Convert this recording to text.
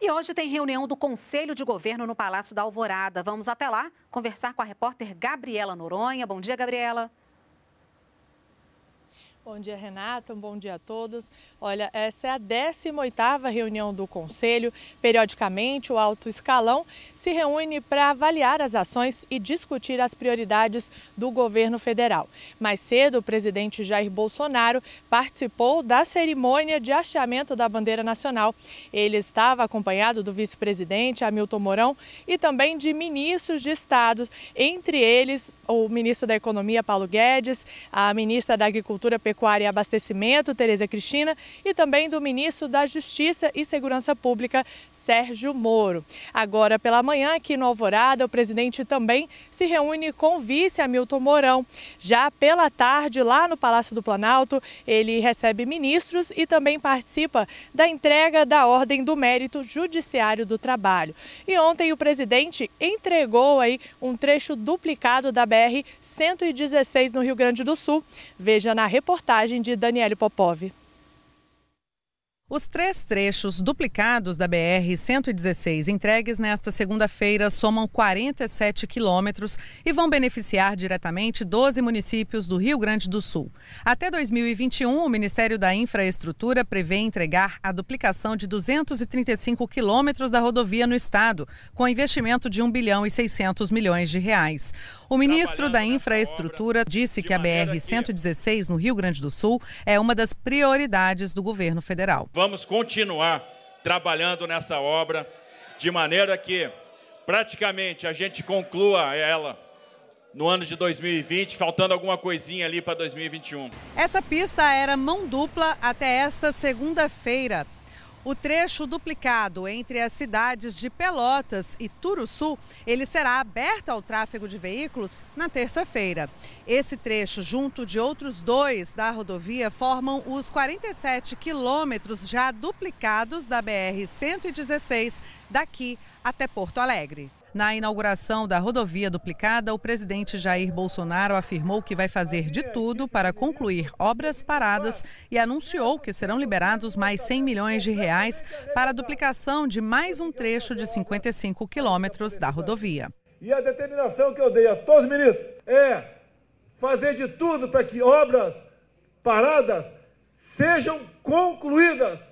E hoje tem reunião do Conselho de Governo no Palácio da Alvorada. Vamos até lá conversar com a repórter Gabriela Noronha. Bom dia, Gabriela. Bom dia, Renata. Um bom dia a todos. Olha, essa é a 18ª reunião do Conselho. Periodicamente, o alto escalão se reúne para avaliar as ações e discutir as prioridades do governo federal. Mais cedo, o presidente Jair Bolsonaro participou da cerimônia de hasteamento da bandeira nacional. Ele estava acompanhado do vice-presidente Hamilton Mourão e também de ministros de Estado, entre eles o ministro da Economia Paulo Guedes, a ministra da Agricultura Pecuária Agropecuária e Abastecimento, Tereza Cristina, e também do ministro da Justiça e Segurança Pública, Sérgio Moro. Agora pela manhã, aqui no Alvorada, o presidente também se reúne com o vice Hamilton Mourão. Já pela tarde, lá no Palácio do Planalto, ele recebe ministros e também participa da entrega da Ordem do Mérito Judiciário do Trabalho. E ontem o presidente entregou aí um trecho duplicado da BR 116 no Rio Grande do Sul. Veja na reportagem reportagem de Daniele Popov. Os três trechos duplicados da BR-116 entregues nesta segunda-feira somam 47 quilômetros e vão beneficiar diretamente 12 municípios do Rio Grande do Sul. Até 2021, o Ministério da Infraestrutura prevê entregar a duplicação de 235 quilômetros da rodovia no estado, com investimento de 1 bilhão e 600 milhões de reais. O ministro da Infraestrutura disse que a BR-116 no Rio Grande do Sul é uma das prioridades do governo federal vamos continuar trabalhando nessa obra, de maneira que praticamente a gente conclua ela no ano de 2020, faltando alguma coisinha ali para 2021. Essa pista era mão dupla até esta segunda-feira. O trecho duplicado entre as cidades de Pelotas e Turuçu, ele será aberto ao tráfego de veículos na terça-feira. Esse trecho, junto de outros dois da rodovia, formam os 47 quilômetros já duplicados da BR-116 daqui até Porto Alegre. Na inauguração da rodovia duplicada, o presidente Jair Bolsonaro afirmou que vai fazer de tudo para concluir obras paradas e anunciou que serão liberados mais 100 milhões de reais para a duplicação de mais um trecho de 55 quilômetros da rodovia. E a determinação que eu dei a todos os ministros é fazer de tudo para que obras paradas sejam concluídas.